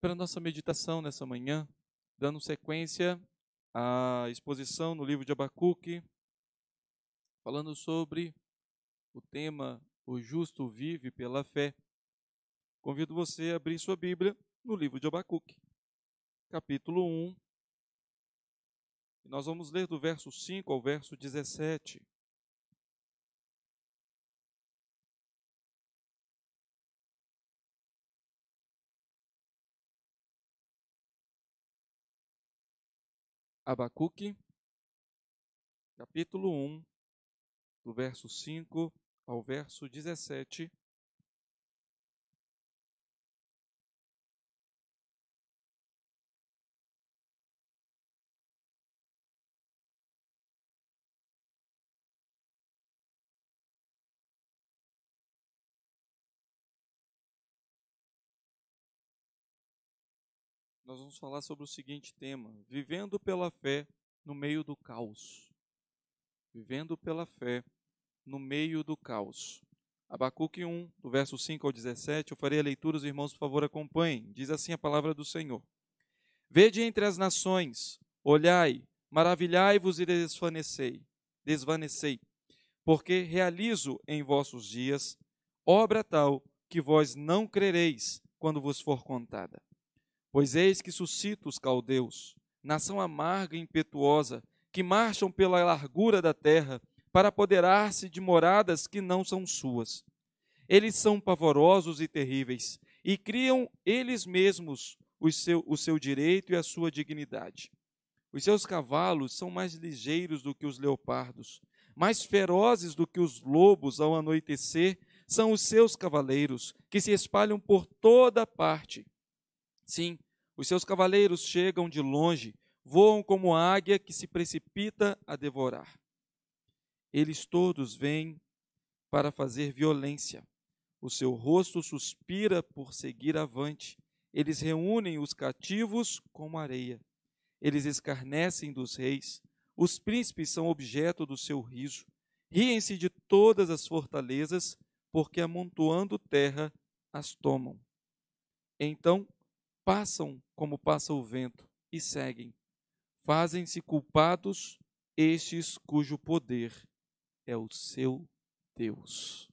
para a nossa meditação nessa manhã, dando sequência à exposição no livro de Abacuque, falando sobre o tema O Justo Vive pela Fé. Convido você a abrir sua Bíblia no livro de Abacuque, capítulo 1. Nós vamos ler do verso 5 ao verso 17. Abacuque, capítulo 1, do verso 5 ao verso 17, nós vamos falar sobre o seguinte tema: vivendo pela fé no meio do caos. Vivendo pela fé no meio do caos. Abacuque 1, do verso 5 ao 17, eu farei a leitura, os irmãos, por favor, acompanhem. Diz assim a palavra do Senhor: Vede entre as nações, olhai, maravilhai-vos e desvanecei, desvanecei, porque realizo em vossos dias obra tal que vós não crereis quando vos for contada. Pois eis que suscita os caldeus, nação amarga e impetuosa, que marcham pela largura da terra para apoderar-se de moradas que não são suas. Eles são pavorosos e terríveis, e criam eles mesmos o seu, o seu direito e a sua dignidade. Os seus cavalos são mais ligeiros do que os leopardos, mais ferozes do que os lobos ao anoitecer, são os seus cavaleiros, que se espalham por toda parte Sim, os seus cavaleiros chegam de longe, voam como águia que se precipita a devorar. Eles todos vêm para fazer violência. O seu rosto suspira por seguir avante. Eles reúnem os cativos como areia. Eles escarnecem dos reis. Os príncipes são objeto do seu riso. Riem-se de todas as fortalezas, porque amontoando terra as tomam. Então passam como passa o vento e seguem. Fazem-se culpados estes cujo poder é o seu Deus.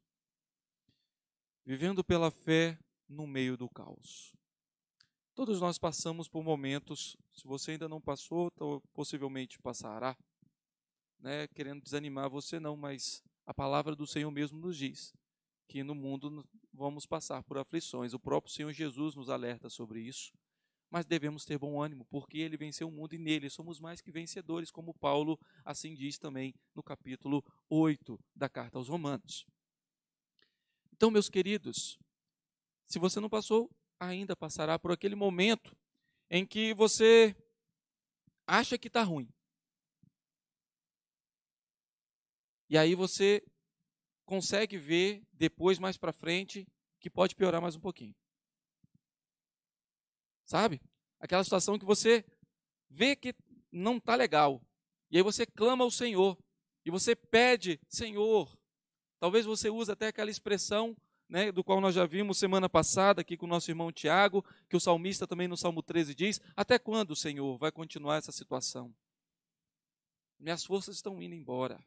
Vivendo pela fé no meio do caos. Todos nós passamos por momentos, se você ainda não passou, possivelmente passará, né, querendo desanimar você não, mas a palavra do Senhor mesmo nos diz que no mundo vamos passar por aflições. O próprio Senhor Jesus nos alerta sobre isso. Mas devemos ter bom ânimo, porque ele venceu o mundo e nele somos mais que vencedores, como Paulo assim diz também no capítulo 8 da carta aos Romanos. Então, meus queridos, se você não passou, ainda passará por aquele momento em que você acha que está ruim. E aí você consegue ver depois, mais para frente, que pode piorar mais um pouquinho. Sabe? Aquela situação que você vê que não está legal. E aí você clama ao Senhor. E você pede, Senhor. Talvez você use até aquela expressão né, do qual nós já vimos semana passada aqui com o nosso irmão Tiago, que o salmista também no Salmo 13 diz: Até quando, Senhor, vai continuar essa situação? Minhas forças estão indo embora.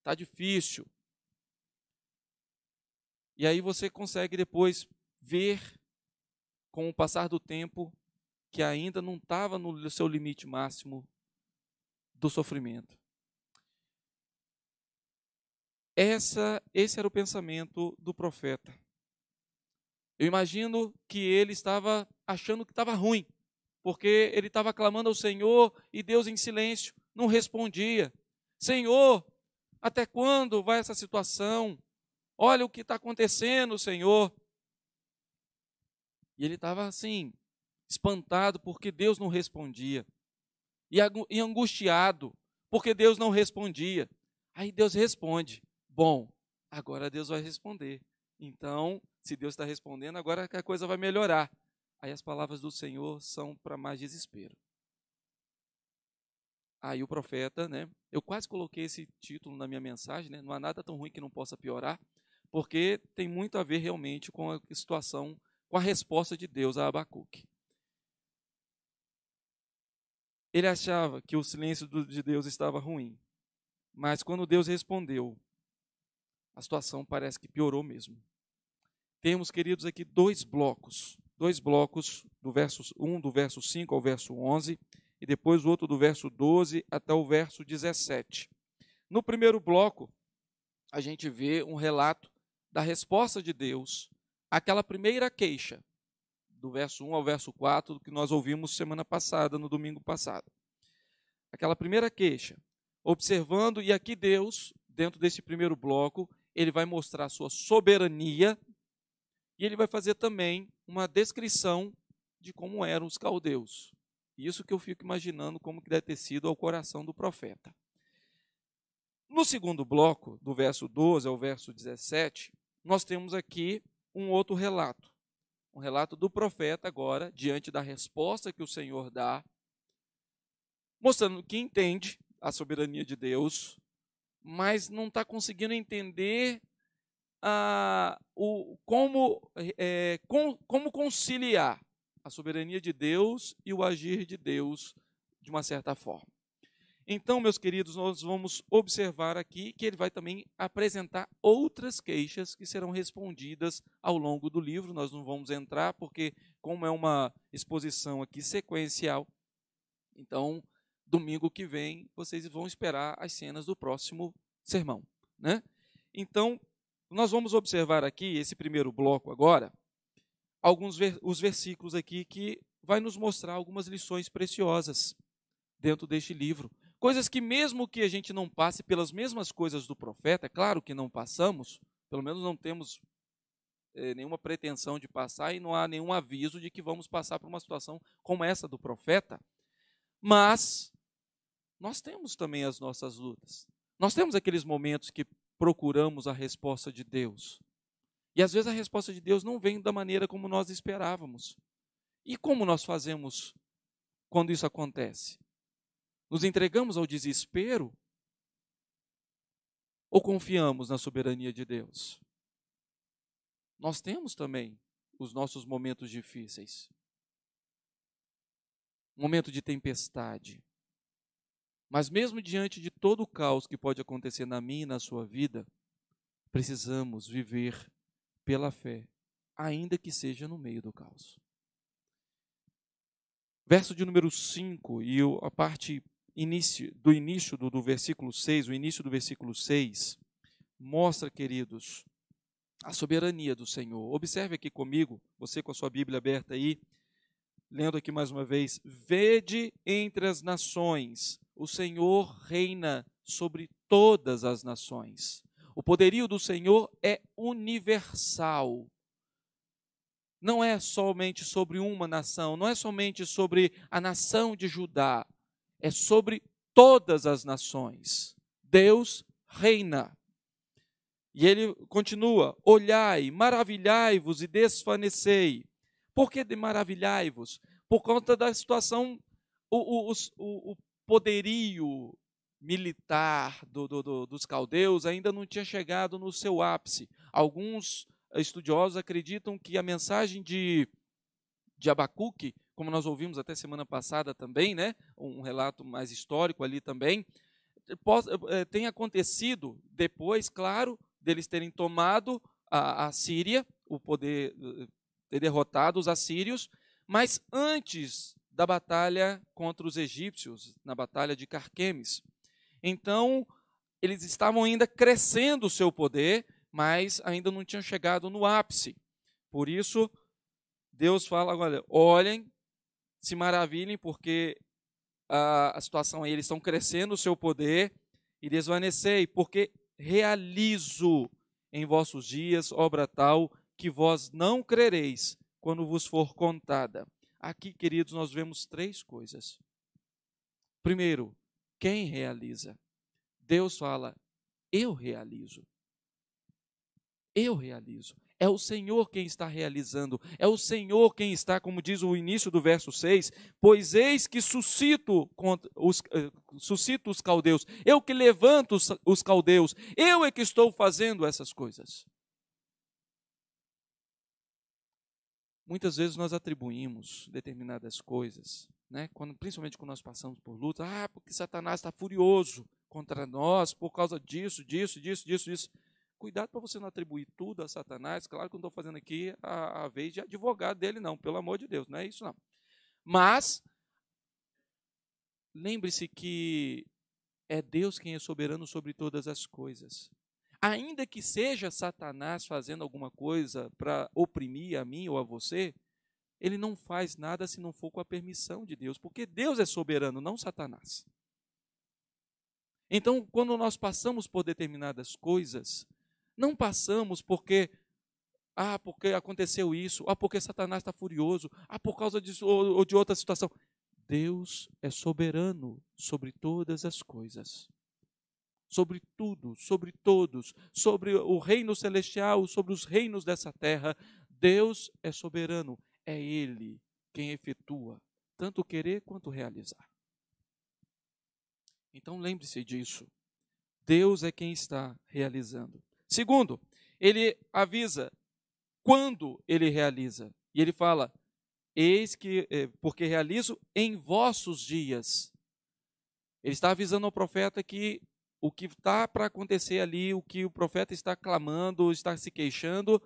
Está difícil. E aí você consegue depois ver, com o passar do tempo, que ainda não estava no seu limite máximo do sofrimento. Essa, esse era o pensamento do profeta. Eu imagino que ele estava achando que estava ruim, porque ele estava clamando ao Senhor e Deus em silêncio não respondia. Senhor, até quando vai essa situação? Olha o que está acontecendo, Senhor. E ele estava assim, espantado porque Deus não respondia, e angustiado porque Deus não respondia. Aí Deus responde: Bom, agora Deus vai responder. Então, se Deus está respondendo, agora que a coisa vai melhorar. Aí as palavras do Senhor são para mais desespero. Aí o profeta, né? Eu quase coloquei esse título na minha mensagem, né? Não há nada tão ruim que não possa piorar porque tem muito a ver realmente com a situação, com a resposta de Deus a Abacuque. Ele achava que o silêncio de Deus estava ruim, mas quando Deus respondeu, a situação parece que piorou mesmo. Temos, queridos, aqui dois blocos, dois blocos, do verso 1, do verso 5 ao verso 11, e depois o outro do verso 12 até o verso 17. No primeiro bloco, a gente vê um relato da resposta de Deus àquela primeira queixa, do verso 1 ao verso 4, que nós ouvimos semana passada, no domingo passado. Aquela primeira queixa, observando, e aqui Deus, dentro desse primeiro bloco, ele vai mostrar sua soberania e ele vai fazer também uma descrição de como eram os caldeus. Isso que eu fico imaginando como que deve ter sido ao coração do profeta. No segundo bloco, do verso 12 ao verso 17, nós temos aqui um outro relato. Um relato do profeta, agora, diante da resposta que o Senhor dá, mostrando que entende a soberania de Deus, mas não está conseguindo entender ah, o, como, é, com, como conciliar a soberania de Deus e o agir de Deus de uma certa forma. Então, meus queridos, nós vamos observar aqui que ele vai também apresentar outras queixas que serão respondidas ao longo do livro. Nós não vamos entrar, porque, como é uma exposição aqui sequencial, então, domingo que vem, vocês vão esperar as cenas do próximo sermão. Né? Então, nós vamos observar aqui, esse primeiro bloco agora, alguns ver, os versículos aqui que vai nos mostrar algumas lições preciosas dentro deste livro. Coisas que, mesmo que a gente não passe pelas mesmas coisas do profeta, é claro que não passamos, pelo menos não temos é, nenhuma pretensão de passar e não há nenhum aviso de que vamos passar por uma situação como essa do profeta, mas nós temos também as nossas lutas. Nós temos aqueles momentos que procuramos a resposta de Deus. E às vezes a resposta de Deus não vem da maneira como nós esperávamos. E como nós fazemos quando isso acontece? Nos entregamos ao desespero? Ou confiamos na soberania de Deus? Nós temos também os nossos momentos difíceis momento de tempestade. Mas mesmo diante de todo o caos que pode acontecer na minha e na sua vida, precisamos viver pela fé, ainda que seja no meio do caos. Verso de número 5 e a parte início, do início do, do versículo 6, o início do versículo 6, mostra, queridos, a soberania do Senhor. Observe aqui comigo, você com a sua Bíblia aberta aí, lendo aqui mais uma vez: Vede entre as nações, o Senhor reina sobre todas as nações. O poderio do Senhor é universal. Não é somente sobre uma nação, não é somente sobre a nação de Judá, é sobre todas as nações. Deus reina. E ele continua: Olhai, maravilhai-vos e desfanecei. Por que de maravilhai-vos? Por conta da situação, o, o, o, o poderio militar do, do, do, dos caldeus ainda não tinha chegado no seu ápice. Alguns estudiosos acreditam que a mensagem de, de Abacuque como nós ouvimos até semana passada também, né? um relato mais histórico ali também, eh, tem acontecido depois, claro, deles terem tomado a, a Síria, o poder eh, ter derrotado os assírios, mas antes da batalha contra os egípcios, na batalha de Carquemes. Então, eles estavam ainda crescendo o seu poder, mas ainda não tinham chegado no ápice. Por isso, Deus fala: olha, olhem se maravilhem, porque a, a situação aí, eles estão crescendo o seu poder, e desvanecei, porque realizo em vossos dias obra tal que vós não crereis quando vos for contada. Aqui, queridos, nós vemos três coisas. Primeiro, quem realiza? Deus fala, eu realizo. Eu realizo. É o Senhor quem está realizando, é o Senhor quem está, como diz o início do verso 6, pois eis que suscito os, eh, suscito os caldeus, eu que levanto os, os caldeus, eu é que estou fazendo essas coisas. Muitas vezes nós atribuímos determinadas coisas, né? quando, principalmente quando nós passamos por luta, ah, porque Satanás está furioso contra nós por causa disso, disso, disso, disso, disso. Cuidado para você não atribuir tudo a Satanás. Claro que eu não estou fazendo aqui a, a vez de advogado dele, não, pelo amor de Deus, não é isso não. Mas lembre-se que é Deus quem é soberano sobre todas as coisas. Ainda que seja Satanás fazendo alguma coisa para oprimir a mim ou a você, ele não faz nada se não for com a permissão de Deus, porque Deus é soberano, não Satanás. Então, quando nós passamos por determinadas coisas, não passamos porque, ah, porque aconteceu isso, ah, porque Satanás está furioso, ah, por causa disso ou, ou de outra situação. Deus é soberano sobre todas as coisas. Sobre tudo, sobre todos, sobre o reino celestial, sobre os reinos dessa terra. Deus é soberano, é Ele quem efetua tanto querer quanto realizar. Então lembre-se disso. Deus é quem está realizando. Segundo, ele avisa quando ele realiza. E ele fala: Eis que, eh, porque realizo em vossos dias. Ele está avisando ao profeta que o que está para acontecer ali, o que o profeta está clamando, está se queixando,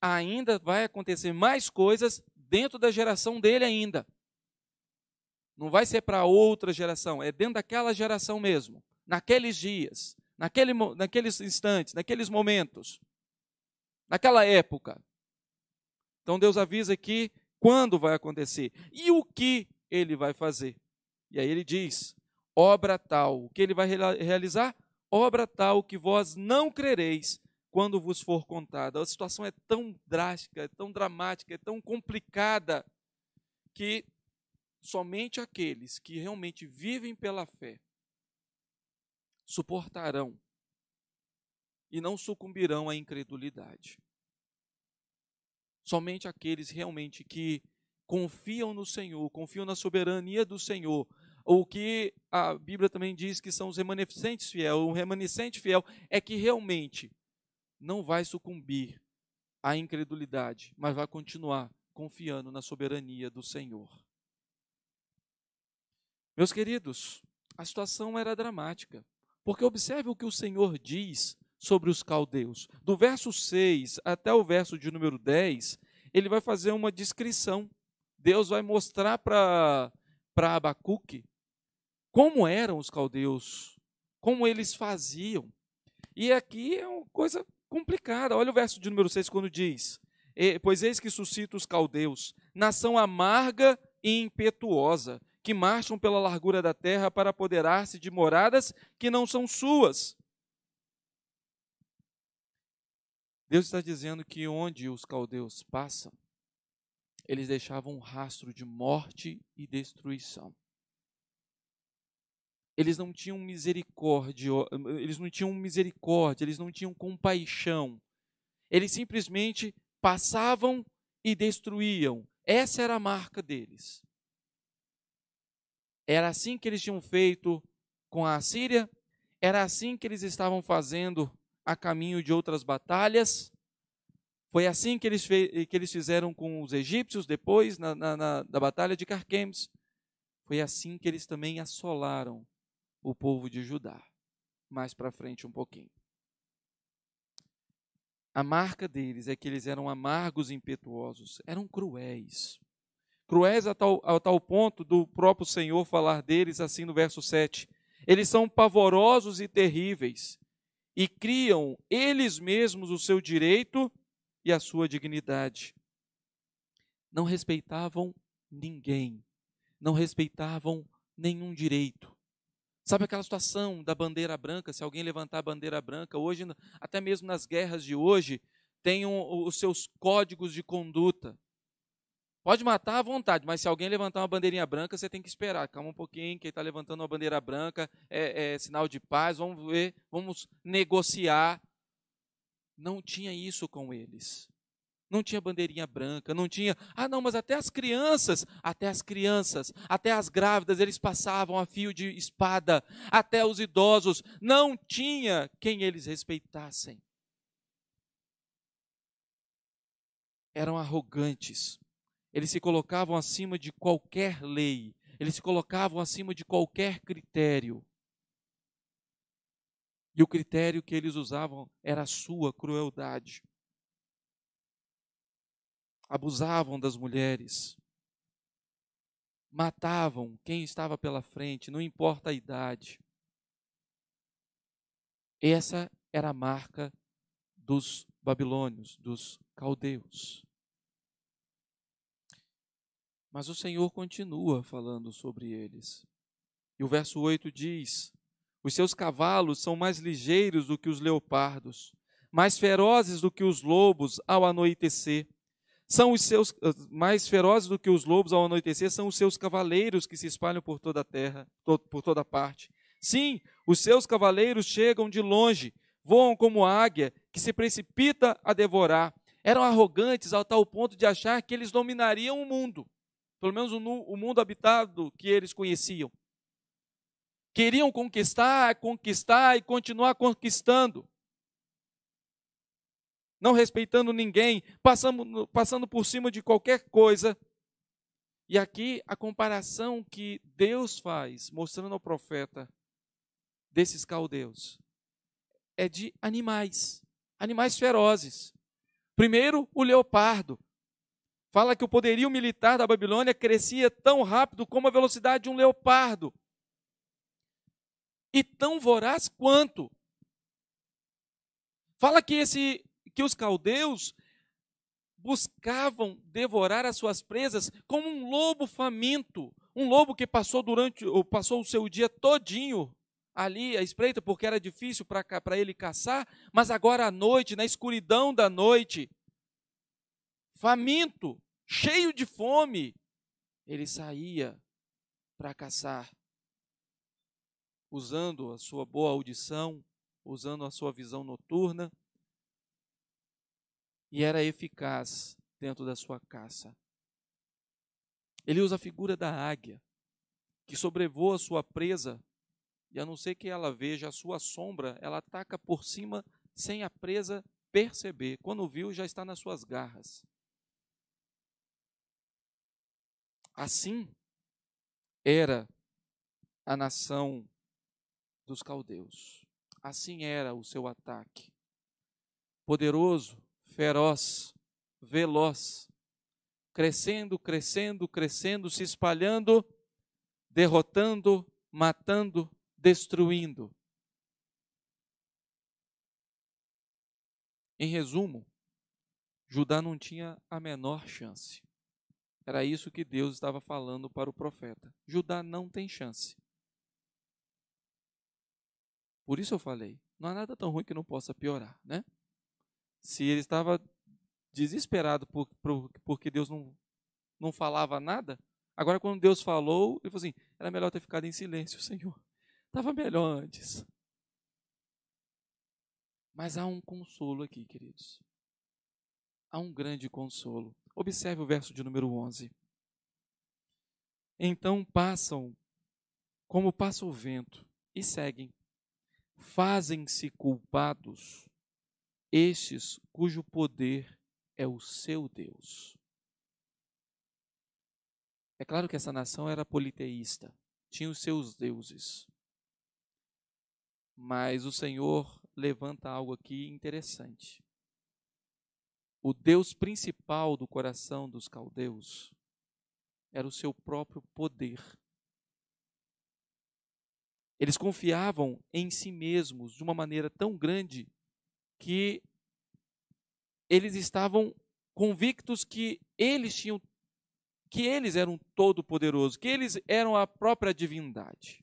ainda vai acontecer mais coisas dentro da geração dele ainda. Não vai ser para outra geração, é dentro daquela geração mesmo, naqueles dias naquele, naqueles instantes, naqueles momentos, naquela época. Então Deus avisa aqui quando vai acontecer e o que ele vai fazer. E aí ele diz: obra tal, o que ele vai realizar? Obra tal que vós não crereis quando vos for contada. A situação é tão drástica, é tão dramática, é tão complicada que somente aqueles que realmente vivem pela fé suportarão e não sucumbirão à incredulidade. Somente aqueles realmente que confiam no Senhor, confiam na soberania do Senhor, ou que a Bíblia também diz que são os remanescentes fiel, o remanescente fiel é que realmente não vai sucumbir à incredulidade, mas vai continuar confiando na soberania do Senhor. Meus queridos, a situação era dramática. Porque observe o que o Senhor diz sobre os caldeus. Do verso 6 até o verso de número 10, ele vai fazer uma descrição. Deus vai mostrar para Abacuque como eram os caldeus, como eles faziam. E aqui é uma coisa complicada. Olha o verso de número 6 quando diz: Pois eis que suscita os caldeus, nação amarga e impetuosa, que marcham pela largura da terra para apoderar-se de moradas que não são suas. Deus está dizendo que onde os caldeus passam, eles deixavam um rastro de morte e destruição. Eles não tinham misericórdia, eles não tinham misericórdia, eles não tinham compaixão. Eles simplesmente passavam e destruíam. Essa era a marca deles. Era assim que eles tinham feito com a Assíria, era assim que eles estavam fazendo a caminho de outras batalhas. Foi assim que eles, que eles fizeram com os egípcios depois, na, na, na da batalha de Carquemes. Foi assim que eles também assolaram o povo de Judá. Mais para frente um pouquinho. A marca deles é que eles eram amargos e impetuosos, eram cruéis cruéis a tal, a tal ponto do próprio Senhor falar deles assim no verso 7. Eles são pavorosos e terríveis e criam eles mesmos o seu direito e a sua dignidade. Não respeitavam ninguém, não respeitavam nenhum direito. Sabe aquela situação da bandeira branca? Se alguém levantar a bandeira branca, hoje, até mesmo nas guerras de hoje, tem um, os seus códigos de conduta. Pode matar à vontade, mas se alguém levantar uma bandeirinha branca, você tem que esperar. Calma um pouquinho, quem está levantando uma bandeira branca é, é sinal de paz, vamos ver, vamos negociar. Não tinha isso com eles. Não tinha bandeirinha branca, não tinha. Ah, não, mas até as crianças, até as crianças, até as grávidas, eles passavam a fio de espada, até os idosos, não tinha quem eles respeitassem. Eram arrogantes, eles se colocavam acima de qualquer lei, eles se colocavam acima de qualquer critério. E o critério que eles usavam era a sua crueldade. Abusavam das mulheres, matavam quem estava pela frente, não importa a idade. Essa era a marca dos babilônios, dos caldeus. Mas o Senhor continua falando sobre eles. E o verso 8 diz: Os seus cavalos são mais ligeiros do que os leopardos, mais ferozes do que os lobos ao anoitecer. São os seus ah, mais ferozes do que os lobos ao anoitecer, são os seus cavaleiros que se espalham por toda a terra, por toda parte. Sim, os seus cavaleiros chegam de longe, voam como águia que se precipita a devorar. Eram arrogantes ao tal ponto de achar que eles dominariam o mundo pelo menos o, o mundo habitado que eles conheciam. Queriam conquistar, conquistar e continuar conquistando. Não respeitando ninguém, passando, passando por cima de qualquer coisa. E aqui a comparação que Deus faz, mostrando ao profeta desses caldeus, é de animais, animais ferozes. Primeiro, o leopardo, fala que o poderio militar da Babilônia crescia tão rápido como a velocidade de um leopardo e tão voraz quanto. Fala que esse que os caldeus buscavam devorar as suas presas como um lobo faminto, um lobo que passou durante passou o seu dia todinho ali à espreita porque era difícil para ele caçar, mas agora à noite, na escuridão da noite, faminto, cheio de fome, ele saía para caçar, usando a sua boa audição, usando a sua visão noturna, e era eficaz dentro da sua caça. Ele usa a figura da águia, que sobrevoa a sua presa, e a não ser que ela veja a sua sombra, ela ataca por cima sem a presa perceber. Quando viu, já está nas suas garras. Assim era a nação dos caldeus. Assim era o seu ataque. Poderoso, feroz, veloz, crescendo, crescendo, crescendo, se espalhando, derrotando, matando, destruindo. Em resumo, Judá não tinha a menor chance. Era isso que Deus estava falando para o profeta. Judá não tem chance. Por isso eu falei, não há nada tão ruim que não possa piorar, né? Se ele estava desesperado por, por, porque Deus não, não falava nada, agora quando Deus falou, ele falou assim, era melhor ter ficado em silêncio, Senhor. Estava melhor antes. Mas há um consolo aqui, queridos. Há um grande consolo. Observe o verso de número 11. Então passam como passa o vento e seguem. Fazem-se culpados estes cujo poder é o seu Deus. É claro que essa nação era politeísta, tinha os seus deuses. Mas o Senhor levanta algo aqui interessante o Deus principal do coração dos caldeus era o seu próprio poder. Eles confiavam em si mesmos de uma maneira tão grande que eles estavam convictos que eles tinham que eles eram todo poderoso, que eles eram a própria divindade.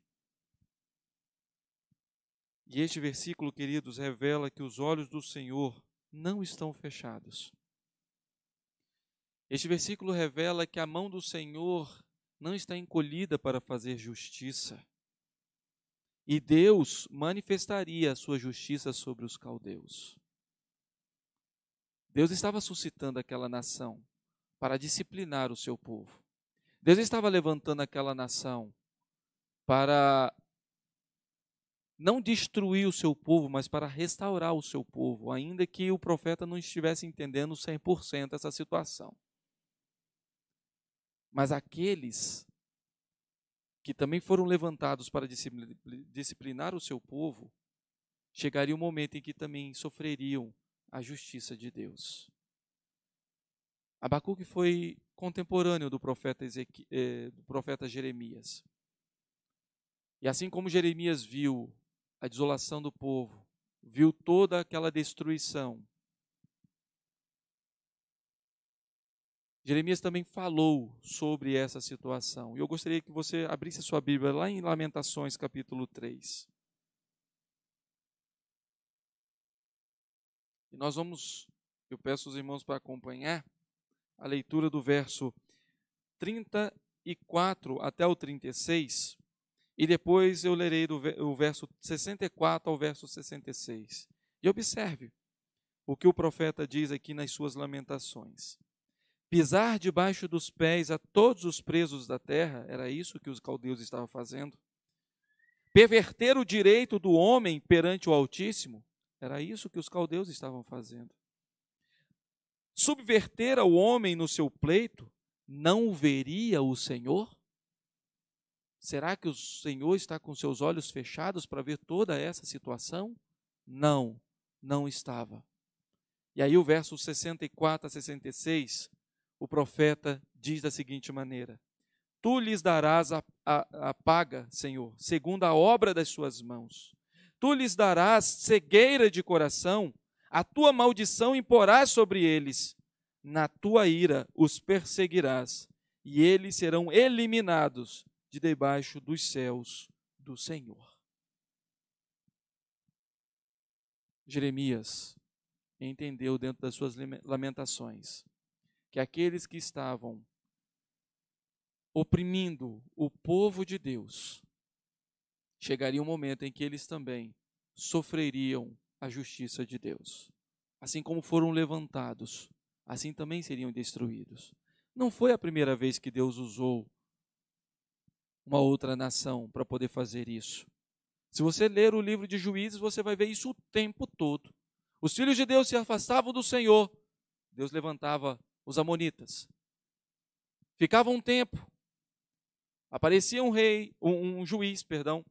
E este versículo, queridos, revela que os olhos do Senhor não estão fechados. Este versículo revela que a mão do Senhor não está encolhida para fazer justiça. E Deus manifestaria a sua justiça sobre os caldeus. Deus estava suscitando aquela nação para disciplinar o seu povo. Deus estava levantando aquela nação para não destruir o seu povo, mas para restaurar o seu povo, ainda que o profeta não estivesse entendendo 100% essa situação. Mas aqueles que também foram levantados para disciplinar o seu povo, chegaria o um momento em que também sofreriam a justiça de Deus. Abacuque foi contemporâneo do profeta, Ezequ... Eh, do profeta Jeremias. E assim como Jeremias viu a desolação do povo, viu toda aquela destruição. Jeremias também falou sobre essa situação. E eu gostaria que você abrisse a sua Bíblia lá em Lamentações, capítulo 3. E nós vamos, eu peço os irmãos para acompanhar a leitura do verso 34 até o 36. E depois eu lerei do o verso 64 ao verso 66. E observe o que o profeta diz aqui nas suas lamentações. Pisar debaixo dos pés a todos os presos da terra, era isso que os caldeus estavam fazendo. Perverter o direito do homem perante o Altíssimo, era isso que os caldeus estavam fazendo. Subverter ao homem no seu pleito, não veria o Senhor? Será que o Senhor está com seus olhos fechados para ver toda essa situação? Não, não estava. E aí, o verso 64 a 66, o profeta diz da seguinte maneira: Tu lhes darás a, a, a paga, Senhor, segundo a obra das suas mãos. Tu lhes darás cegueira de coração, a tua maldição imporás sobre eles. Na tua ira os perseguirás, e eles serão eliminados de debaixo dos céus do Senhor. Jeremias entendeu dentro das suas lamentações que aqueles que estavam oprimindo o povo de Deus chegaria um momento em que eles também sofreriam a justiça de Deus. Assim como foram levantados, assim também seriam destruídos. Não foi a primeira vez que Deus usou uma outra nação para poder fazer isso. Se você ler o livro de Juízes, você vai ver isso o tempo todo. Os filhos de Deus se afastavam do Senhor, Deus levantava os Amonitas. Ficava um tempo, aparecia um rei, um, um juiz, perdão.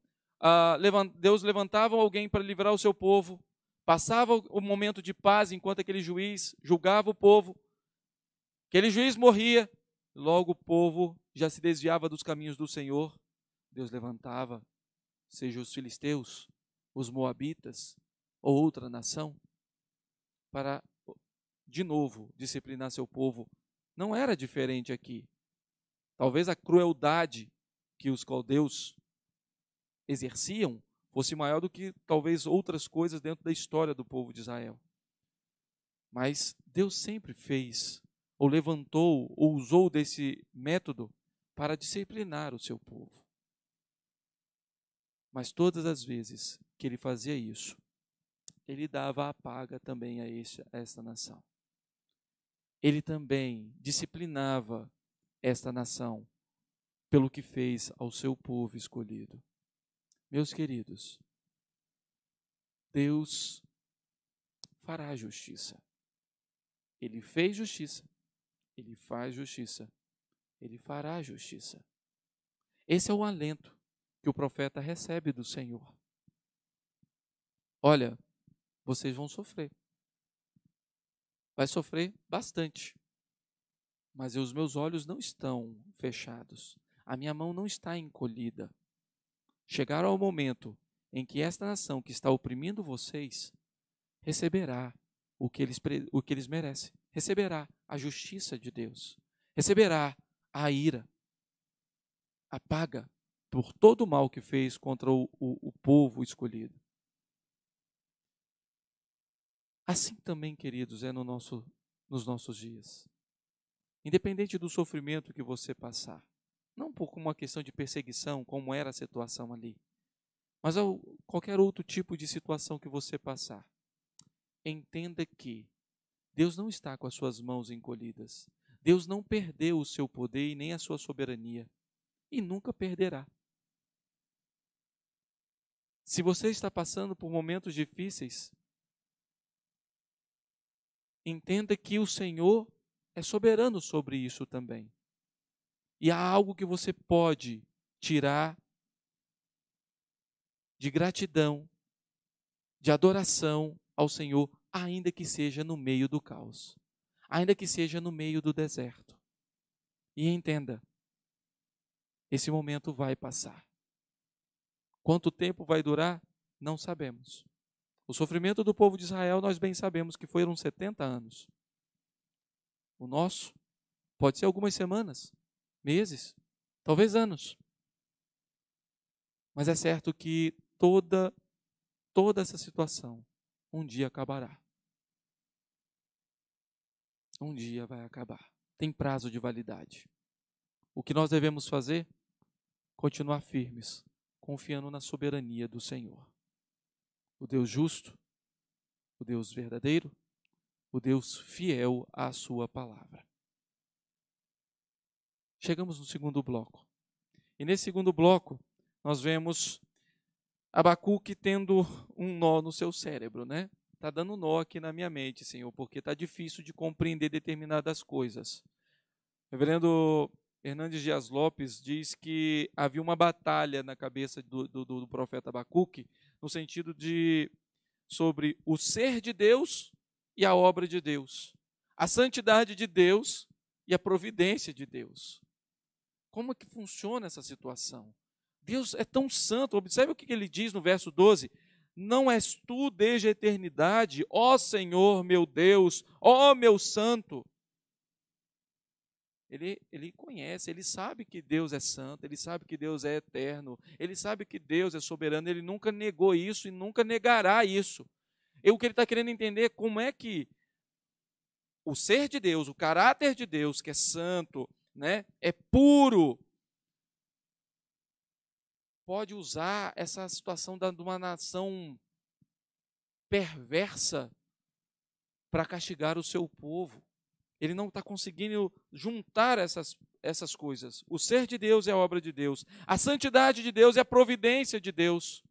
levant, Deus levantava alguém para livrar o seu povo. Passava o momento de paz enquanto aquele juiz julgava o povo. Aquele juiz morria, Logo o povo já se desviava dos caminhos do Senhor. Deus levantava, seja os filisteus, os moabitas ou outra nação, para de novo disciplinar seu povo. Não era diferente aqui. Talvez a crueldade que os caldeus exerciam fosse maior do que talvez outras coisas dentro da história do povo de Israel. Mas Deus sempre fez ou levantou ou usou desse método para disciplinar o seu povo. Mas todas as vezes que ele fazia isso, ele dava a paga também a, a esta nação. Ele também disciplinava esta nação pelo que fez ao seu povo escolhido. Meus queridos, Deus fará justiça. Ele fez justiça ele faz justiça. Ele fará justiça. Esse é o alento que o profeta recebe do Senhor. Olha, vocês vão sofrer. Vai sofrer bastante. Mas os meus olhos não estão fechados. A minha mão não está encolhida. Chegará o momento em que esta nação que está oprimindo vocês receberá o que eles, o que eles merecem. Receberá a justiça de Deus. Receberá a ira, a paga por todo o mal que fez contra o, o, o povo escolhido. Assim também, queridos, é no nosso, nos nossos dias. Independente do sofrimento que você passar, não por uma questão de perseguição, como era a situação ali, mas qualquer outro tipo de situação que você passar, entenda que Deus não está com as suas mãos encolhidas. Deus não perdeu o seu poder e nem a sua soberania. E nunca perderá. Se você está passando por momentos difíceis, entenda que o Senhor é soberano sobre isso também. E há algo que você pode tirar de gratidão, de adoração, ao Senhor, ainda que seja no meio do caos, ainda que seja no meio do deserto. E entenda, esse momento vai passar. Quanto tempo vai durar? Não sabemos. O sofrimento do povo de Israel, nós bem sabemos que foram 70 anos. O nosso pode ser algumas semanas, meses, talvez anos. Mas é certo que toda toda essa situação um dia acabará. Um dia vai acabar. Tem prazo de validade. O que nós devemos fazer? Continuar firmes, confiando na soberania do Senhor. O Deus justo, o Deus verdadeiro, o Deus fiel à sua palavra. Chegamos no segundo bloco. E nesse segundo bloco, nós vemos Abacuque tendo um nó no seu cérebro, né? Está dando nó aqui na minha mente, Senhor, porque está difícil de compreender determinadas coisas. Reverendo Hernandes Dias Lopes diz que havia uma batalha na cabeça do, do, do profeta Abacuque, no sentido de sobre o ser de Deus e a obra de Deus, a santidade de Deus e a providência de Deus. Como é que funciona essa situação? Deus é tão santo. Observe o que ele diz no verso 12: Não és tu desde a eternidade, ó Senhor meu Deus, ó meu santo. Ele, ele conhece, ele sabe que Deus é santo, ele sabe que Deus é eterno, ele sabe que Deus é soberano, ele nunca negou isso e nunca negará isso. E o que ele está querendo entender é como é que o ser de Deus, o caráter de Deus, que é santo, né, é puro, pode usar essa situação de uma nação perversa para castigar o seu povo. Ele não está conseguindo juntar essas, essas coisas. O ser de Deus é a obra de Deus. A santidade de Deus é a providência de Deus.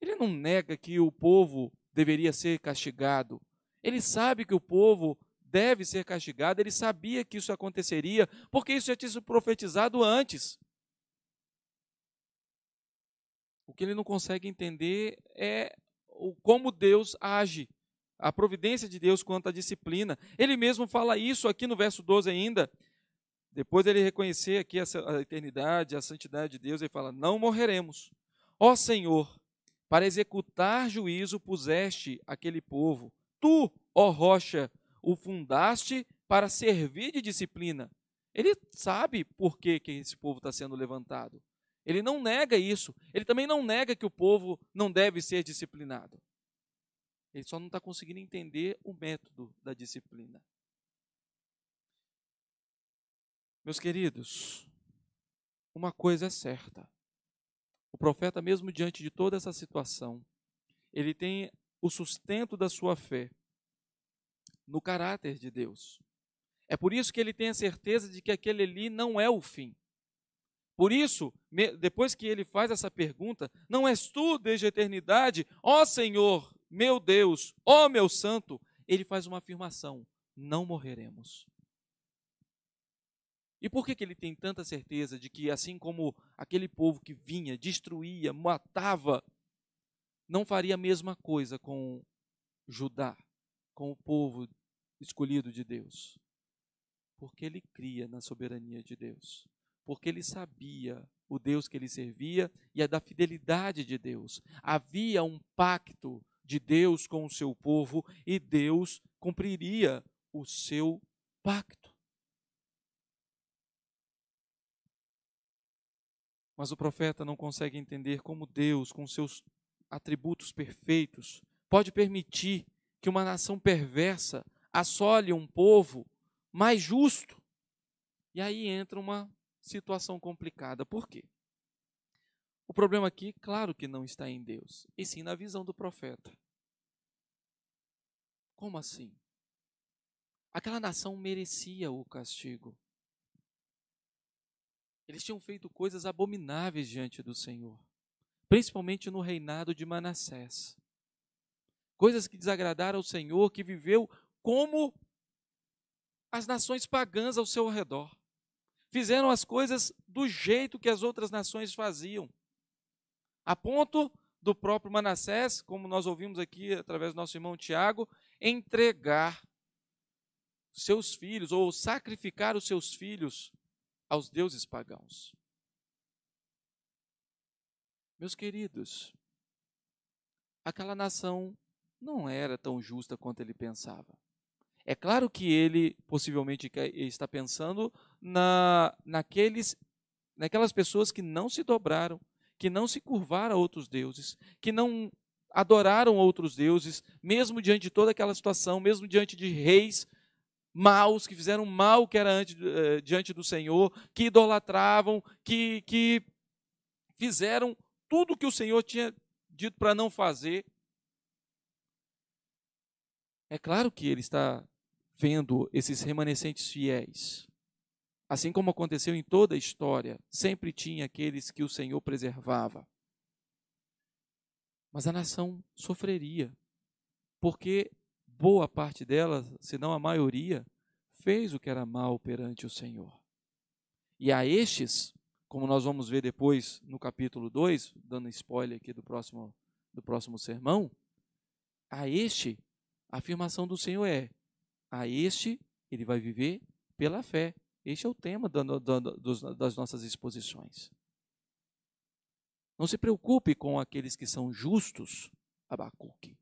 Ele não nega que o povo deveria ser castigado. Ele sabe que o povo deve ser castigado. Ele sabia que isso aconteceria, porque isso já tinha sido profetizado antes. O que ele não consegue entender é o, como Deus age, a providência de Deus quanto à disciplina. Ele mesmo fala isso aqui no verso 12 ainda. Depois ele reconhecer aqui a eternidade, a santidade de Deus, ele fala: Não morreremos. Ó Senhor, para executar juízo puseste aquele povo. Tu, ó rocha, o fundaste para servir de disciplina. Ele sabe por que, que esse povo está sendo levantado. Ele não nega isso. Ele também não nega que o povo não deve ser disciplinado. Ele só não está conseguindo entender o método da disciplina. Meus queridos, uma coisa é certa. O profeta, mesmo diante de toda essa situação, ele tem o sustento da sua fé no caráter de Deus. É por isso que ele tem a certeza de que aquele ali não é o fim. Por isso, depois que ele faz essa pergunta, não és tu desde a eternidade, ó Senhor, meu Deus, ó meu santo, ele faz uma afirmação: não morreremos. E por que, que ele tem tanta certeza de que, assim como aquele povo que vinha, destruía, matava, não faria a mesma coisa com Judá, com o povo escolhido de Deus? Porque ele cria na soberania de Deus porque ele sabia o Deus que ele servia e a é da fidelidade de Deus. Havia um pacto de Deus com o seu povo e Deus cumpriria o seu pacto. Mas o profeta não consegue entender como Deus, com seus atributos perfeitos, pode permitir que uma nação perversa assole um povo mais justo. E aí entra uma situação complicada. Por quê? O problema aqui, claro que não está em Deus, e sim na visão do profeta. Como assim? Aquela nação merecia o castigo. Eles tinham feito coisas abomináveis diante do Senhor, principalmente no reinado de Manassés. Coisas que desagradaram ao Senhor, que viveu como as nações pagãs ao seu redor fizeram as coisas do jeito que as outras nações faziam. A ponto do próprio Manassés, como nós ouvimos aqui através do nosso irmão Tiago, entregar seus filhos ou sacrificar os seus filhos aos deuses pagãos. Meus queridos, aquela nação não era tão justa quanto ele pensava. É claro que ele possivelmente está pensando na, naqueles, naquelas pessoas que não se dobraram, que não se curvaram a outros deuses, que não adoraram outros deuses, mesmo diante de toda aquela situação, mesmo diante de reis maus, que fizeram mal que era eh, diante do Senhor, que idolatravam, que, que fizeram tudo o que o Senhor tinha dito para não fazer. É claro que ele está vendo esses remanescentes fiéis. Assim como aconteceu em toda a história, sempre tinha aqueles que o Senhor preservava. Mas a nação sofreria, porque boa parte dela, se não a maioria, fez o que era mal perante o Senhor. E a estes, como nós vamos ver depois no capítulo 2, dando spoiler aqui do próximo, do próximo sermão, a este, a afirmação do Senhor é: a este ele vai viver pela fé. Este é o tema do, do, do, das nossas exposições. Não se preocupe com aqueles que são justos, Abacuque,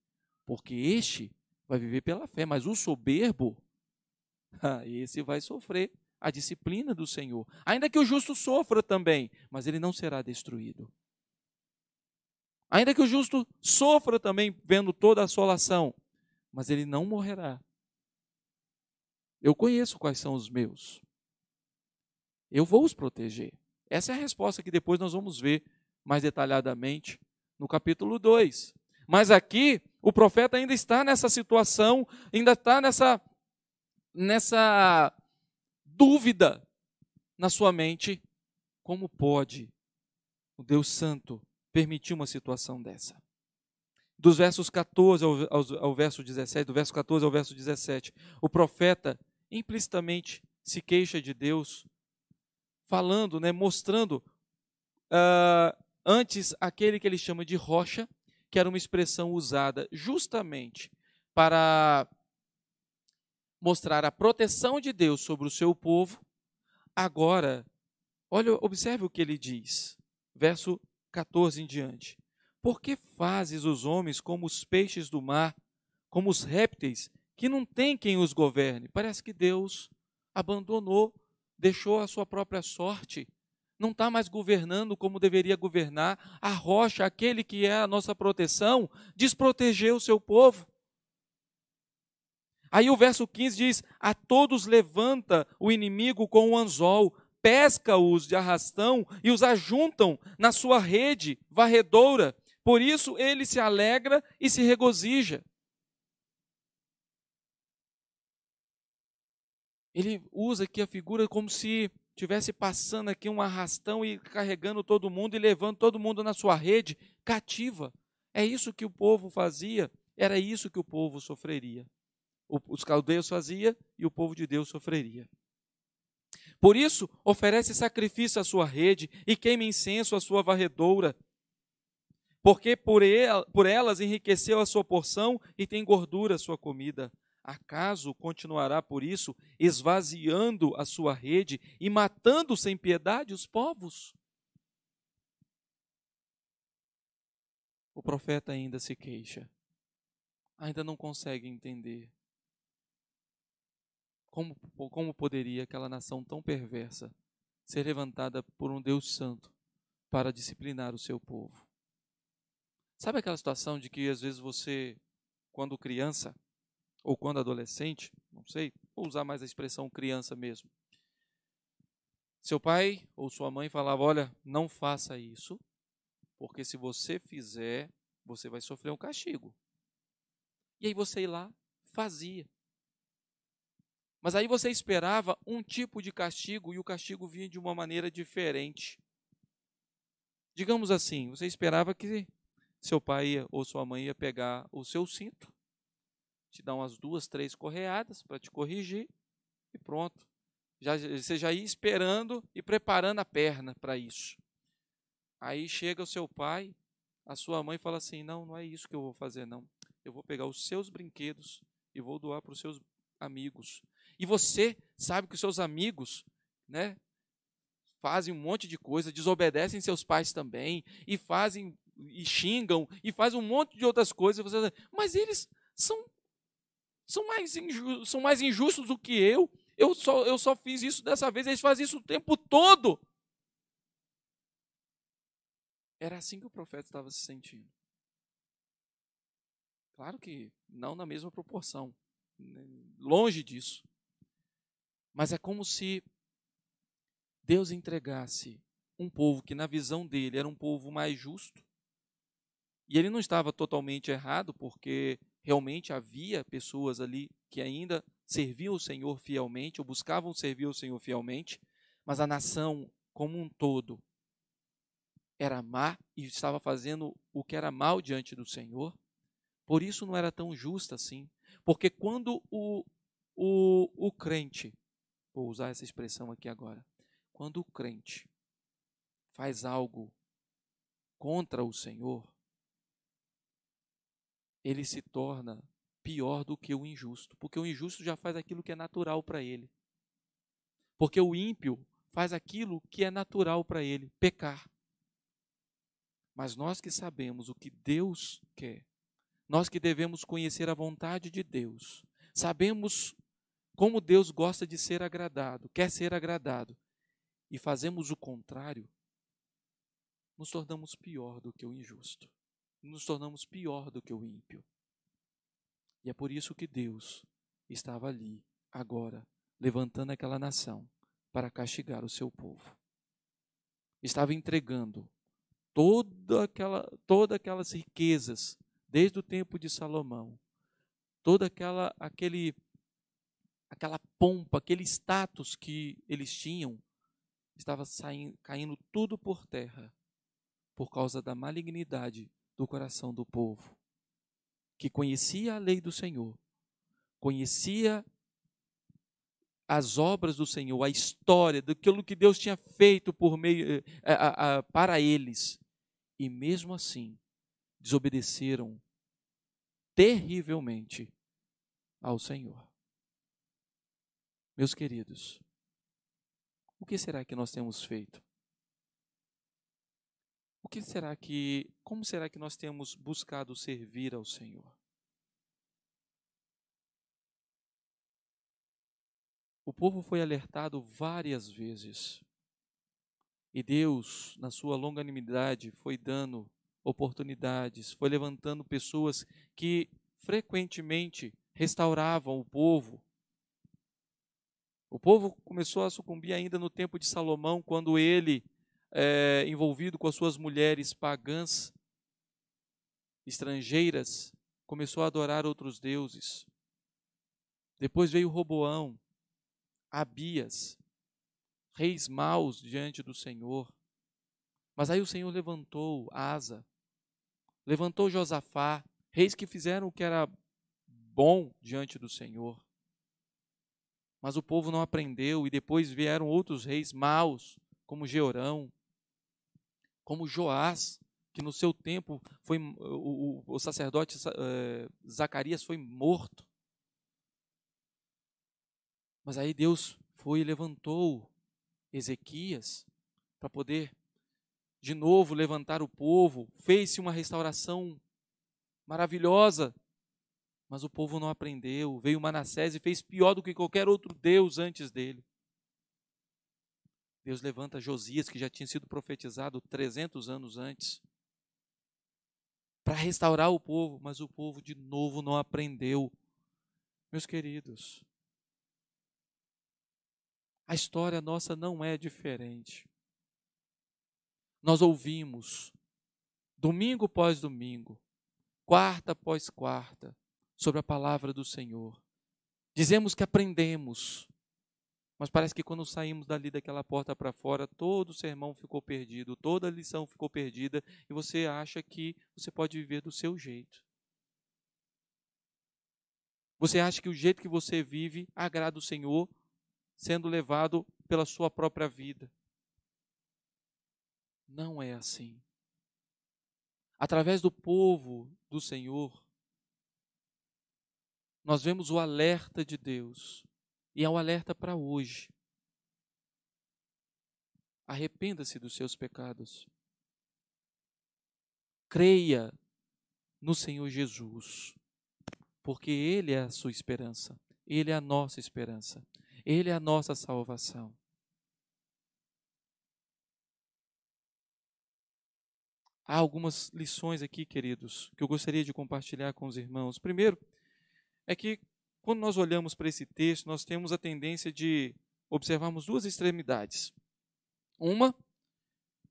porque este vai viver pela fé, mas o soberbo, ah, esse vai sofrer a disciplina do Senhor. Ainda que o justo sofra também, mas ele não será destruído. Ainda que o justo sofra também, vendo toda a assolação, mas ele não morrerá, eu conheço quais são os meus. Eu vou os proteger. Essa é a resposta que depois nós vamos ver mais detalhadamente no capítulo 2. Mas aqui, o profeta ainda está nessa situação, ainda está nessa, nessa dúvida na sua mente: como pode o Deus Santo permitir uma situação dessa? Dos versos 14 ao, ao, ao verso 17, do verso 14 ao verso 17, o profeta implicitamente se queixa de Deus, falando, né, mostrando uh, antes aquele que ele chama de rocha, que era uma expressão usada justamente para mostrar a proteção de Deus sobre o seu povo. Agora, olha, observe o que ele diz, verso 14 em diante. Por que fazes os homens como os peixes do mar, como os répteis que não tem quem os governe. Parece que Deus abandonou, deixou a sua própria sorte. Não está mais governando como deveria governar. A rocha, aquele que é a nossa proteção, desprotegeu o seu povo. Aí o verso 15 diz: A todos levanta o inimigo com o um anzol, pesca-os de arrastão e os ajuntam na sua rede varredoura. Por isso ele se alegra e se regozija. Ele usa aqui a figura como se tivesse passando aqui um arrastão e carregando todo mundo e levando todo mundo na sua rede cativa. É isso que o povo fazia, era isso que o povo sofreria. Os caldeus fazia e o povo de Deus sofreria. Por isso, oferece sacrifício à sua rede e queima incenso à sua varredoura, porque por, elas enriqueceu a sua porção e tem gordura a sua comida. Acaso continuará por isso esvaziando a sua rede e matando sem piedade os povos? O profeta ainda se queixa, ainda não consegue entender como, como poderia aquela nação tão perversa ser levantada por um Deus Santo para disciplinar o seu povo. Sabe aquela situação de que às vezes você, quando criança, ou quando adolescente, não sei, vou usar mais a expressão criança mesmo. Seu pai ou sua mãe falava: Olha, não faça isso, porque se você fizer, você vai sofrer um castigo. E aí você ir lá, fazia. Mas aí você esperava um tipo de castigo e o castigo vinha de uma maneira diferente. Digamos assim, você esperava que seu pai ou sua mãe ia pegar o seu cinto te dá umas duas, três correadas para te corrigir e pronto. Já, você já ia esperando e preparando a perna para isso. Aí chega o seu pai, a sua mãe fala assim: Não, não é isso que eu vou fazer, não. Eu vou pegar os seus brinquedos e vou doar para os seus amigos. E você sabe que os seus amigos, né? Fazem um monte de coisa, desobedecem seus pais também, e fazem, e xingam, e fazem um monte de outras coisas. Você, assim, mas eles são são mais, injustos, são mais injustos do que eu. Eu só, eu só fiz isso dessa vez, eles fazem isso o tempo todo. Era assim que o profeta estava se sentindo. Claro que não na mesma proporção, né, longe disso. Mas é como se Deus entregasse um povo que, na visão dele, era um povo mais justo. E ele não estava totalmente errado, porque realmente havia pessoas ali que ainda serviam o Senhor fielmente, ou buscavam servir o Senhor fielmente, mas a nação como um todo era má e estava fazendo o que era mal diante do Senhor. Por isso não era tão justa assim. Porque quando o, o, o crente, vou usar essa expressão aqui agora, quando o crente faz algo contra o Senhor, ele se torna pior do que o injusto, porque o injusto já faz aquilo que é natural para ele. Porque o ímpio faz aquilo que é natural para ele, pecar. Mas nós que sabemos o que Deus quer, nós que devemos conhecer a vontade de Deus, sabemos como Deus gosta de ser agradado, quer ser agradado, e fazemos o contrário, nos tornamos pior do que o injusto nos tornamos pior do que o ímpio. E é por isso que Deus estava ali, agora, levantando aquela nação para castigar o seu povo. Estava entregando toda aquela, todas aquelas riquezas, desde o tempo de Salomão, toda aquela, aquele, aquela pompa, aquele status que eles tinham, estava saindo, caindo tudo por terra por causa da malignidade do coração do povo, que conhecia a lei do Senhor, conhecia as obras do Senhor, a história, daquilo que Deus tinha feito por meio eh, a, a, a, para eles, e mesmo assim desobedeceram terrivelmente ao Senhor. Meus queridos, o que será que nós temos feito? O que será que, como será que nós temos buscado servir ao Senhor? O povo foi alertado várias vezes. E Deus, na sua longanimidade, foi dando oportunidades, foi levantando pessoas que frequentemente restauravam o povo. O povo começou a sucumbir ainda no tempo de Salomão, quando ele é, envolvido com as suas mulheres pagãs, estrangeiras, começou a adorar outros deuses. Depois veio Roboão, Abias, reis maus diante do Senhor. Mas aí o Senhor levantou Asa, levantou Josafá, reis que fizeram o que era bom diante do Senhor. Mas o povo não aprendeu e depois vieram outros reis maus, como Georão, como Joás, que no seu tempo foi o, o, sacerdote é, Zacarias foi morto. Mas aí Deus foi e levantou Ezequias para poder de novo levantar o povo, fez-se uma restauração maravilhosa, mas o povo não aprendeu. Veio Manassés e fez pior do que qualquer outro deus antes dele. Deus levanta Josias, que já tinha sido profetizado 300 anos antes, para restaurar o povo, mas o povo de novo não aprendeu. Meus queridos, a história nossa não é diferente. Nós ouvimos, domingo após domingo, quarta após quarta, sobre a palavra do Senhor. Dizemos que aprendemos, mas parece que quando saímos dali daquela porta para fora, todo o sermão ficou perdido, toda a lição ficou perdida, e você acha que você pode viver do seu jeito. Você acha que o jeito que você vive agrada o Senhor, sendo levado pela sua própria vida. Não é assim. Através do povo do Senhor, nós vemos o alerta de Deus e é um alerta para hoje. Arrependa-se dos seus pecados. Creia no Senhor Jesus, porque Ele é a sua esperança, Ele é a nossa esperança, Ele é a nossa salvação. Há algumas lições aqui, queridos, que eu gostaria de compartilhar com os irmãos. Primeiro, é que quando nós olhamos para esse texto, nós temos a tendência de observarmos duas extremidades. Uma,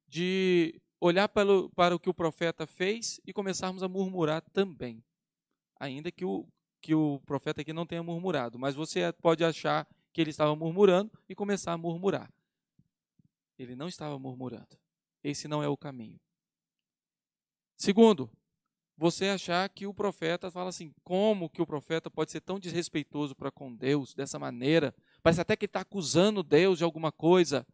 de olhar para o que o profeta fez e começarmos a murmurar também. Ainda que o, que o profeta aqui não tenha murmurado, mas você pode achar que ele estava murmurando e começar a murmurar. Ele não estava murmurando. Esse não é o caminho. Segundo, você achar que o profeta fala assim: como que o profeta pode ser tão desrespeitoso para com Deus dessa maneira? Parece até que ele está acusando Deus de alguma coisa.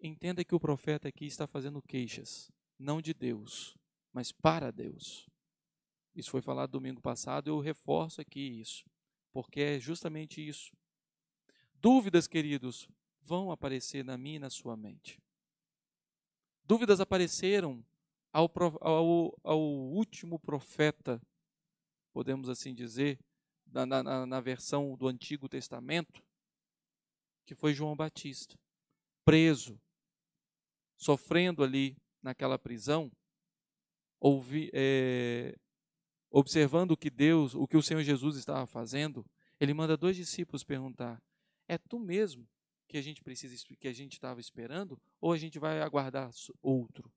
Entenda que o profeta aqui está fazendo queixas, não de Deus, mas para Deus. Isso foi falado domingo passado, eu reforço aqui isso, porque é justamente isso. Dúvidas, queridos, vão aparecer na minha e na sua mente. Dúvidas apareceram ao, ao, ao último profeta, podemos assim dizer, na, na, na versão do Antigo Testamento, que foi João Batista, preso, sofrendo ali naquela prisão, ouvi, é, observando o que Deus, o que o Senhor Jesus estava fazendo, ele manda dois discípulos perguntar: É tu mesmo que a gente precisa, que a gente estava esperando, ou a gente vai aguardar outro?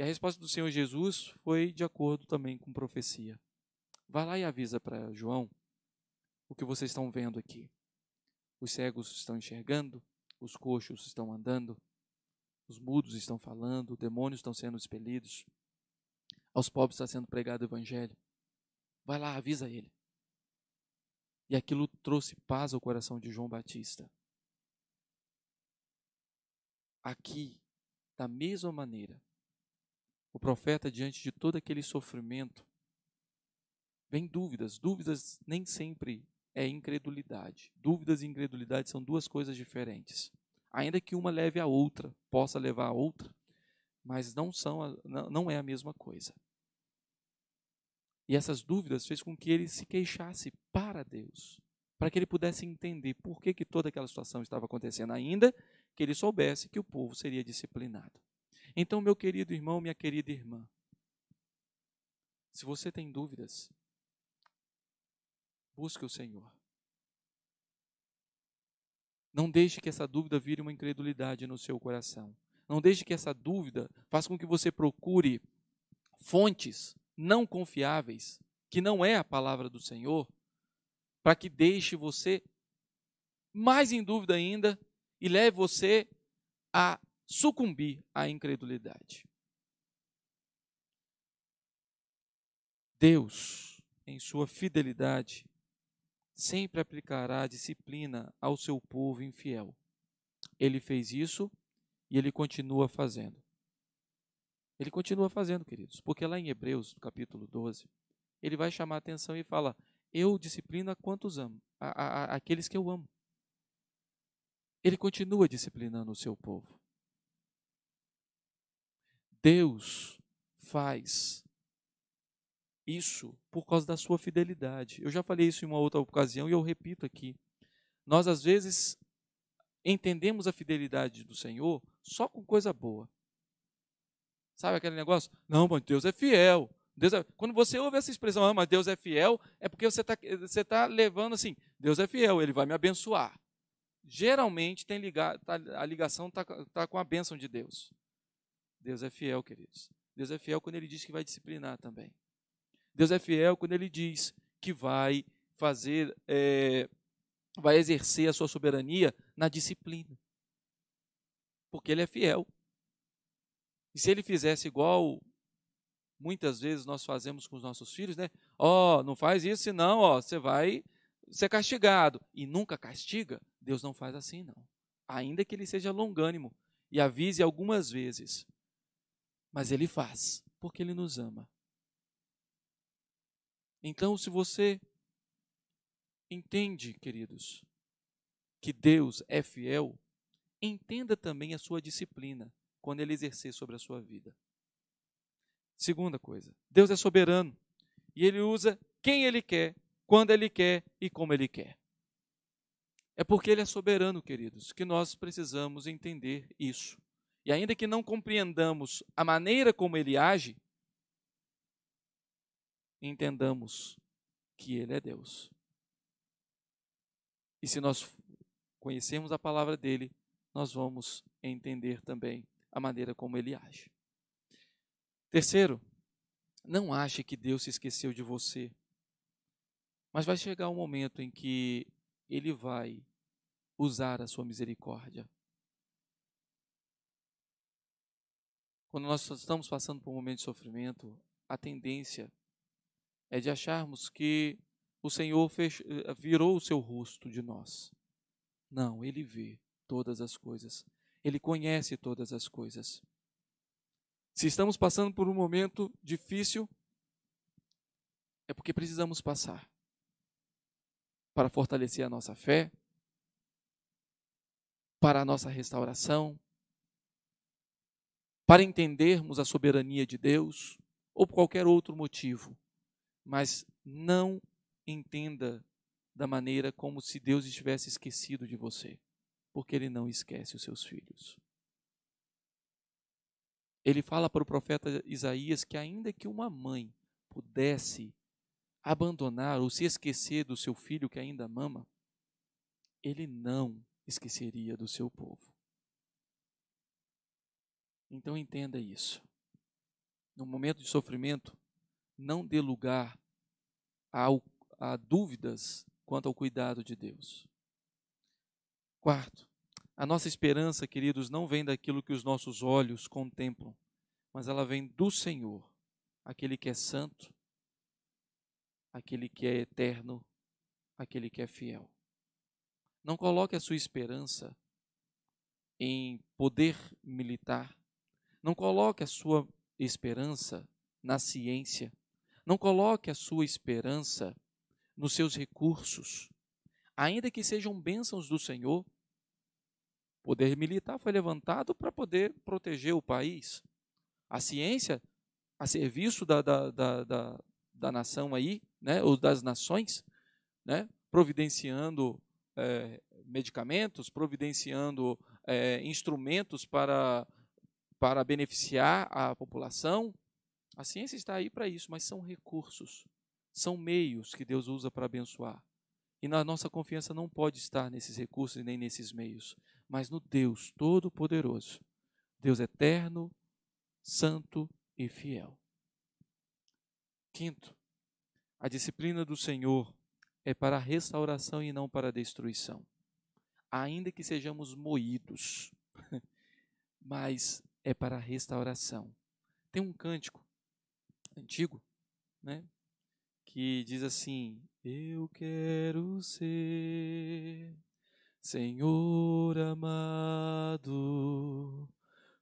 E a resposta do Senhor Jesus foi de acordo também com profecia. Vá lá e avisa para João o que vocês estão vendo aqui. Os cegos estão enxergando, os coxos estão andando, os mudos estão falando, demônios estão sendo expelidos, aos pobres está sendo pregado o evangelho. Vai lá, avisa ele. E aquilo trouxe paz ao coração de João Batista. Aqui, da mesma maneira, o profeta, diante de todo aquele sofrimento, vem dúvidas. Dúvidas nem sempre é incredulidade. Dúvidas e incredulidade são duas coisas diferentes. Ainda que uma leve a outra, possa levar a outra, mas não, são, não é a mesma coisa. E essas dúvidas fez com que ele se queixasse para Deus, para que ele pudesse entender por que, que toda aquela situação estava acontecendo, ainda que ele soubesse que o povo seria disciplinado. Então, meu querido irmão, minha querida irmã, se você tem dúvidas, busque o Senhor. Não deixe que essa dúvida vire uma incredulidade no seu coração. Não deixe que essa dúvida faça com que você procure fontes não confiáveis, que não é a palavra do Senhor, para que deixe você mais em dúvida ainda e leve você a sucumbir à incredulidade. Deus, em sua fidelidade, sempre aplicará disciplina ao seu povo infiel. Ele fez isso e ele continua fazendo. Ele continua fazendo, queridos, porque lá em Hebreus, capítulo 12, ele vai chamar a atenção e fala: Eu disciplino a quantos amo, a, a, a, aqueles que eu amo. Ele continua disciplinando o seu povo. Deus faz isso por causa da sua fidelidade. Eu já falei isso em uma outra ocasião e eu repito aqui. Nós, às vezes, entendemos a fidelidade do Senhor só com coisa boa. Sabe aquele negócio? Não, mas Deus é fiel. Deus é... Quando você ouve essa expressão, ah, mas Deus é fiel, é porque você está você tá levando assim, Deus é fiel, Ele vai me abençoar. Geralmente tem ligado tá, a ligação está tá com a bênção de Deus. Deus é fiel, queridos. Deus é fiel quando ele diz que vai disciplinar também. Deus é fiel quando ele diz que vai fazer, é, vai exercer a sua soberania na disciplina. Porque ele é fiel. E se ele fizesse igual muitas vezes nós fazemos com os nossos filhos, né? Ó, oh, não faz isso, senão, oh, você vai ser castigado. E nunca castiga, Deus não faz assim, não. Ainda que ele seja longânimo e avise algumas vezes. Mas ele faz, porque ele nos ama. Então, se você entende, queridos, que Deus é fiel, entenda também a sua disciplina quando ele exercer sobre a sua vida. Segunda coisa, Deus é soberano e ele usa quem ele quer, quando ele quer e como ele quer. É porque ele é soberano, queridos, que nós precisamos entender isso. E ainda que não compreendamos a maneira como ele age, entendamos que ele é Deus. E se nós conhecermos a palavra dele, nós vamos entender também a maneira como ele age. Terceiro, não ache que Deus se esqueceu de você. Mas vai chegar um momento em que ele vai usar a sua misericórdia Quando nós estamos passando por um momento de sofrimento, a tendência é de acharmos que o Senhor fech... Eh, virou o seu rosto de nós. Não, ele vê todas as coisas. Ele conhece todas as coisas. Se estamos passando por um momento difícil, é porque precisamos passar para fortalecer a nossa fé, para a nossa restauração, para entendermos a soberania de Deus ou por qualquer outro motivo, mas não entenda da maneira como se Deus estivesse esquecido de você, porque ele não esquece os seus filhos. Ele fala para o profeta Isaías que, ainda que uma mãe pudesse abandonar ou se esquecer do seu filho que ainda mama, ele não esqueceria do seu povo. Então entenda isso. No momento de sofrimento, não dê lugar a, a dúvidas quanto ao cuidado de Deus. Quarto, a nossa esperança, queridos, não vem daquilo que os nossos olhos contemplam, mas ela vem do Senhor, aquele que é santo, aquele que é eterno, aquele que é fiel. Não coloque a sua esperança em poder militar, não coloque a sua esperança na ciência. Não coloque a sua esperança nos seus recursos. Ainda que sejam bênçãos do Senhor, poder militar foi levantado para poder proteger o país. A ciência, a serviço da, da, da, da, da nação aí, né, ou das nações, né, providenciando é, medicamentos, providenciando é, instrumentos para para beneficiar a população, a ciência está aí para isso, mas são recursos, são meios que Deus usa para abençoar. E na nossa confiança não pode estar nesses recursos nem nesses meios, mas no Deus Todo-Poderoso, Deus eterno, santo e fiel. Quinto, a disciplina do Senhor é para a restauração e não para a destruição. Ainda que sejamos moídos, mas é para a restauração. Tem um cântico antigo, né, que diz assim: Eu quero ser Senhor amado,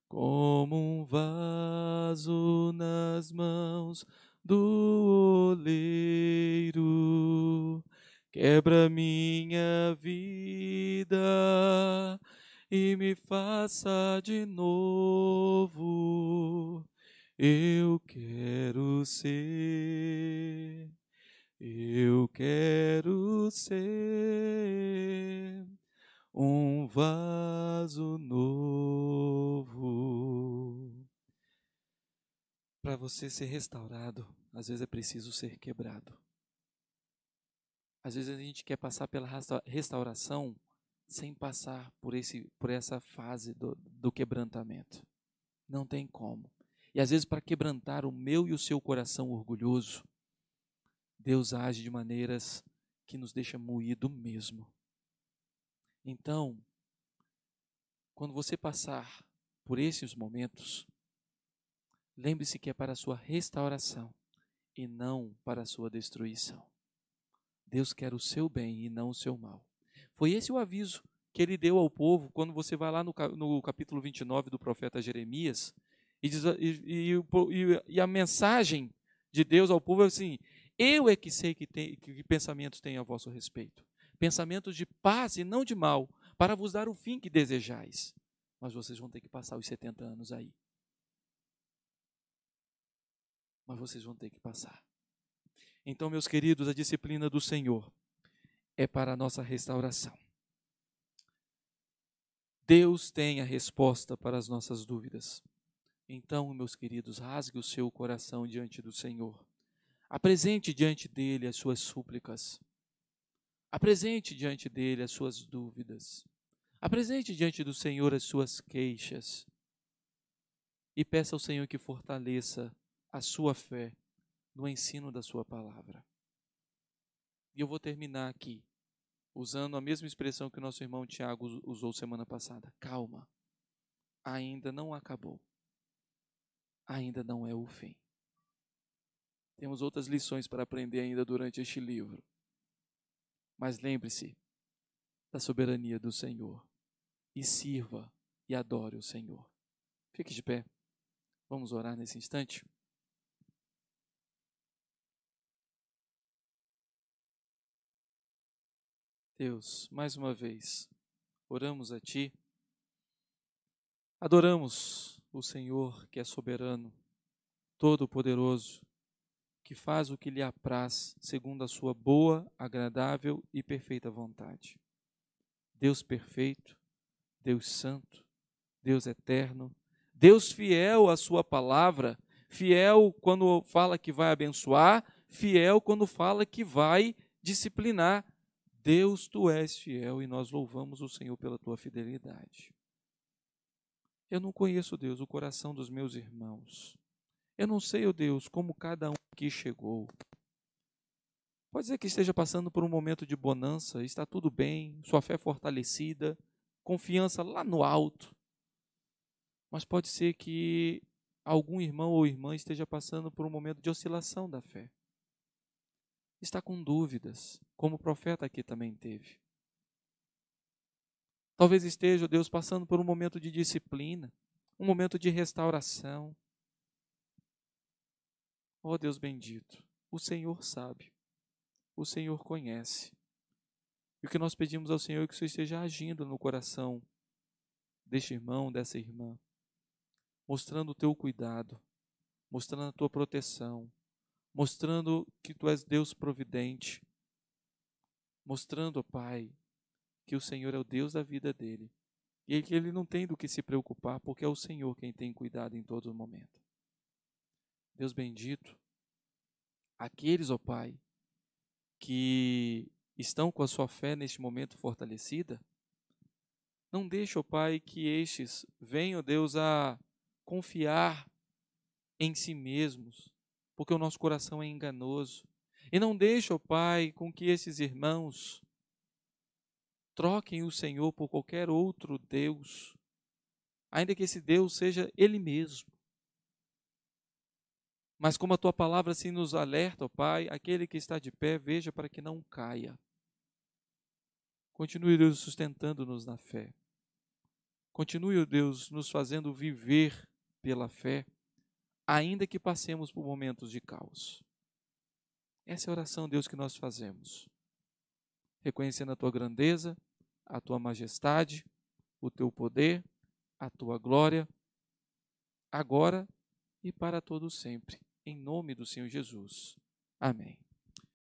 como um vaso nas mãos do oleiro, quebra minha vida e me faça de novo. Eu quero ser, eu quero ser um vaso novo. Para você ser restaurado, às vezes é preciso ser quebrado. Às vezes a gente quer passar pela restauração sem passar por, esse, por essa fase do, do quebrantamento. Não tem como. E às vezes, para quebrantar o meu e o seu coração orgulhoso, Deus age de maneiras que nos deixa moído mesmo. Então, quando você passar por esses momentos, lembre-se que é para a sua restauração e não para a sua destruição. Deus quer o seu bem e não o seu mal. Foi esse o aviso que ele deu ao povo quando você vai lá no, capítulo 29 do profeta Jeremias e, diz, e, e, e, a mensagem de Deus ao povo é assim: Eu é que sei que, tem, que pensamentos tem a vosso respeito, pensamentos de paz e não de mal, para vos dar o fim que desejais. Mas vocês vão ter que passar os 70 anos aí. Mas vocês vão ter que passar. Então, meus queridos, a disciplina do Senhor é para a nossa restauração. Deus tem a resposta para as nossas dúvidas. Então, meus queridos, rasgue o seu coração diante do Senhor. Apresente diante dele as suas súplicas. Apresente diante dele as suas dúvidas. Apresente diante do Senhor as suas queixas. E peça ao Senhor que fortaleça a sua fé no ensino da sua palavra. E eu vou terminar aqui usando a mesma expressão que o nosso irmão Tiago usou semana passada. Calma, ainda não acabou. Ainda não é o fim. Temos outras lições para aprender ainda durante este livro. Mas lembre-se da soberania do Senhor e sirva e adore o Senhor. Fique de pé. Vamos orar nesse instante? Deus, mais uma vez, oramos a Ti, adoramos o Senhor que é soberano, todo-poderoso, que faz o que lhe apraz, segundo a Sua boa, agradável e perfeita vontade. Deus perfeito, Deus santo, Deus eterno, Deus fiel à Sua palavra, fiel quando fala que vai abençoar, fiel quando fala que vai disciplinar Deus, tu és fiel e nós louvamos o Senhor pela tua fidelidade. Eu não conheço, Deus, o coração dos meus irmãos. Eu não sei, ó oh Deus, como cada um aqui chegou. Pode ser que esteja passando por um momento de bonança, está tudo bem, sua fé fortalecida, confiança lá no alto. Mas pode ser que algum irmão ou irmã esteja passando por um momento de oscilação da fé está com dúvidas, como o profeta aqui também teve. Talvez esteja Deus passando por um momento de disciplina, um momento de restauração. Ó oh, Deus bendito, o Senhor sabe, o Senhor conhece. E o que nós pedimos ao Senhor é que o Senhor esteja agindo no coração deste irmão, dessa irmã, mostrando o teu cuidado, mostrando a tua proteção, mostrando que tu és Deus providente, mostrando, Pai, que o Senhor é o Deus da vida dele e que ele não tem do que se preocupar, porque é o Senhor quem tem cuidado em todo momento. Deus bendito, aqueles, ó oh Pai, que estão com a sua fé neste momento fortalecida, não deixe, ó oh Pai, que estes venham, Deus, a confiar em si mesmos, porque o nosso coração é enganoso. E não deixe ó Pai, com que esses irmãos troquem o Senhor por qualquer outro Deus, ainda que esse Deus seja Ele mesmo. Mas como a tua palavra assim nos alerta, ó Pai, aquele que está de pé, veja para que não caia. Continue, Deus, sustentando-nos na fé. Continue, Deus, nos fazendo viver pela fé ainda que passemos por momentos de caos. Essa é a oração, Deus, que nós fazemos. Reconhecendo a tua grandeza, a tua majestade, o teu poder, a tua glória, agora e para todo sempre, em nome do Senhor Jesus. Amém.